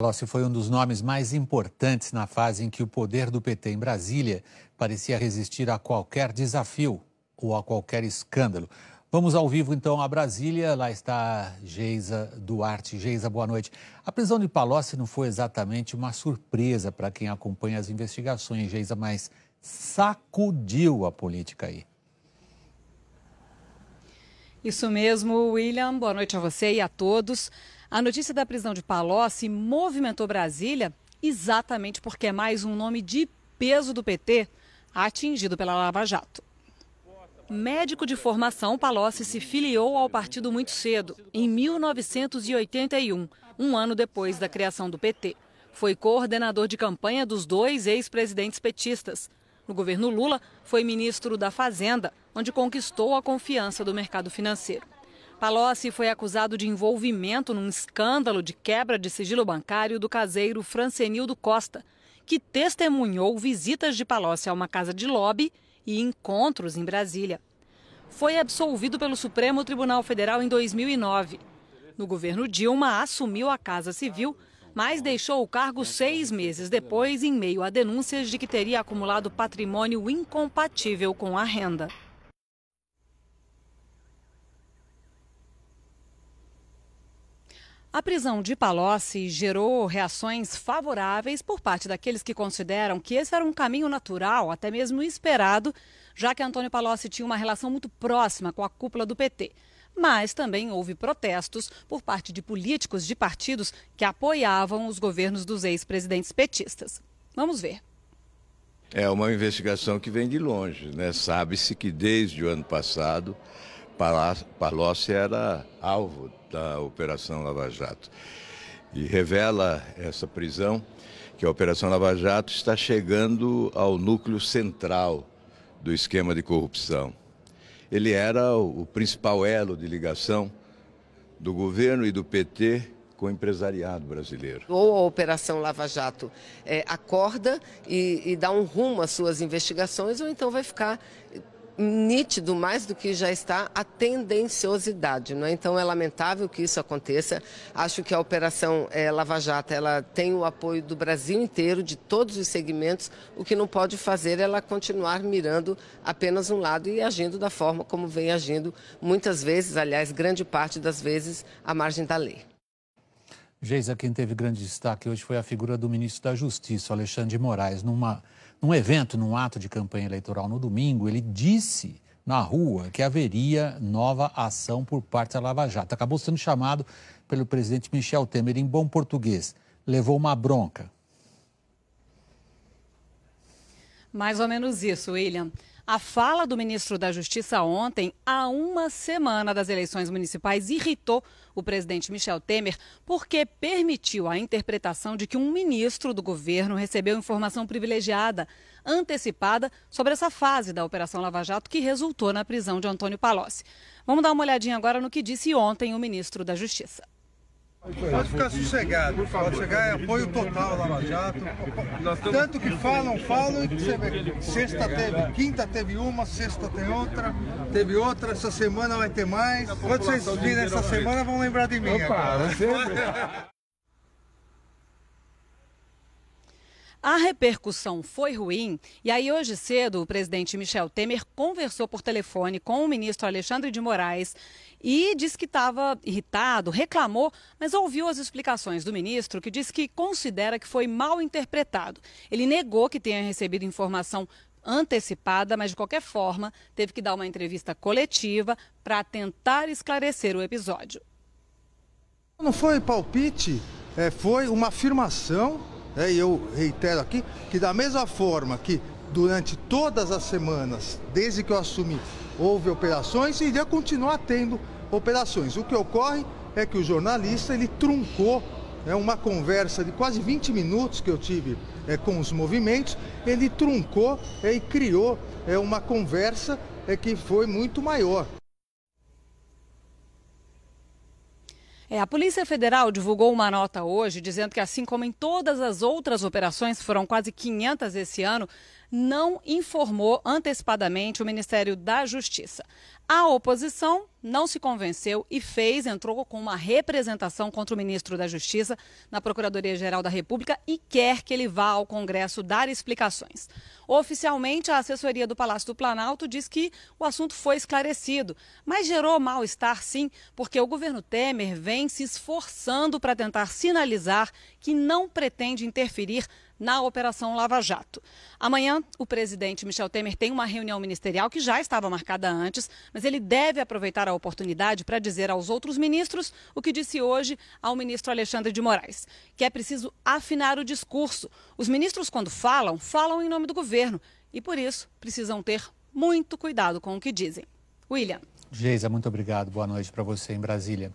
Palocci foi um dos nomes mais importantes na fase em que o poder do PT em Brasília parecia resistir a qualquer desafio ou a qualquer escândalo. Vamos ao vivo então a Brasília, lá está Geisa Duarte. Geisa, boa noite. A prisão de Palocci não foi exatamente uma surpresa para quem acompanha as investigações, Geisa, mas sacudiu a política aí. Isso mesmo, William. Boa noite a você e a todos. A notícia da prisão de Palocci movimentou Brasília exatamente porque é mais um nome de peso do PT atingido pela Lava Jato. Médico de formação, Palocci se filiou ao partido muito cedo, em 1981, um ano depois da criação do PT. Foi coordenador de campanha dos dois ex-presidentes petistas, no governo Lula, foi ministro da Fazenda, onde conquistou a confiança do mercado financeiro. Palocci foi acusado de envolvimento num escândalo de quebra de sigilo bancário do caseiro Francenildo Costa, que testemunhou visitas de Palocci a uma casa de lobby e encontros em Brasília. Foi absolvido pelo Supremo Tribunal Federal em 2009. No governo Dilma, assumiu a Casa Civil, mas deixou o cargo seis meses depois, em meio a denúncias de que teria acumulado patrimônio incompatível com a renda. A prisão de Palocci gerou reações favoráveis por parte daqueles que consideram que esse era um caminho natural, até mesmo esperado, já que Antônio Palocci tinha uma relação muito próxima com a cúpula do PT mas também houve protestos por parte de políticos de partidos que apoiavam os governos dos ex-presidentes petistas. Vamos ver. É uma investigação que vem de longe, né? Sabe-se que desde o ano passado Palocci era alvo da Operação Lava Jato. E revela essa prisão que a Operação Lava Jato está chegando ao núcleo central do esquema de corrupção ele era o principal elo de ligação do governo e do PT com o empresariado brasileiro. Ou a Operação Lava Jato é, acorda e, e dá um rumo às suas investigações, ou então vai ficar nítido mais do que já está a tendenciosidade. É? Então é lamentável que isso aconteça. Acho que a operação é, Lava Jato ela tem o apoio do Brasil inteiro, de todos os segmentos. O que não pode fazer é ela continuar mirando apenas um lado e agindo da forma como vem agindo muitas vezes, aliás, grande parte das vezes, à margem da lei. Geisa, quem teve grande destaque hoje foi a figura do ministro da Justiça, Alexandre de Moraes, numa num evento, num ato de campanha eleitoral no domingo, ele disse na rua que haveria nova ação por parte da Lava Jato. Acabou sendo chamado pelo presidente Michel Temer em bom português. Levou uma bronca. Mais ou menos isso, William. A fala do ministro da Justiça ontem, a uma semana das eleições municipais, irritou o presidente Michel Temer porque permitiu a interpretação de que um ministro do governo recebeu informação privilegiada, antecipada, sobre essa fase da Operação Lava Jato que resultou na prisão de Antônio Palocci. Vamos dar uma olhadinha agora no que disse ontem o ministro da Justiça. Pode ficar sossegado, pode chegar em é apoio total Lava Jato. Tanto que falam, falam e você vê. Sexta teve, quinta teve uma, sexta tem outra, teve outra, essa semana vai ter mais. Quando vocês virem essa semana vão lembrar de mim. Opa, agora. A repercussão foi ruim e aí hoje cedo o presidente Michel Temer conversou por telefone com o ministro Alexandre de Moraes e disse que estava irritado, reclamou, mas ouviu as explicações do ministro que diz que considera que foi mal interpretado. Ele negou que tenha recebido informação antecipada, mas de qualquer forma teve que dar uma entrevista coletiva para tentar esclarecer o episódio. Não foi palpite, é, foi uma afirmação né? E eu reitero aqui que, da mesma forma que durante todas as semanas, desde que eu assumi, houve operações, iria continuar tendo operações. O que ocorre é que o jornalista ele truncou né, uma conversa de quase 20 minutos que eu tive é, com os movimentos, ele truncou é, e criou é, uma conversa é, que foi muito maior. É, a Polícia Federal divulgou uma nota hoje dizendo que, assim como em todas as outras operações, foram quase 500 esse ano, não informou antecipadamente o Ministério da Justiça. A oposição não se convenceu e fez, entrou com uma representação contra o ministro da Justiça na Procuradoria-Geral da República e quer que ele vá ao Congresso dar explicações. Oficialmente, a assessoria do Palácio do Planalto diz que o assunto foi esclarecido, mas gerou mal-estar sim, porque o governo Temer vem se esforçando para tentar sinalizar que não pretende interferir na Operação Lava Jato. Amanhã, o presidente Michel Temer tem uma reunião ministerial que já estava marcada antes, mas ele deve aproveitar a oportunidade para dizer aos outros ministros o que disse hoje ao ministro Alexandre de Moraes, que é preciso afinar o discurso. Os ministros, quando falam, falam em nome do governo e, por isso, precisam ter muito cuidado com o que dizem. William. Geisa, muito obrigado. Boa noite para você em Brasília.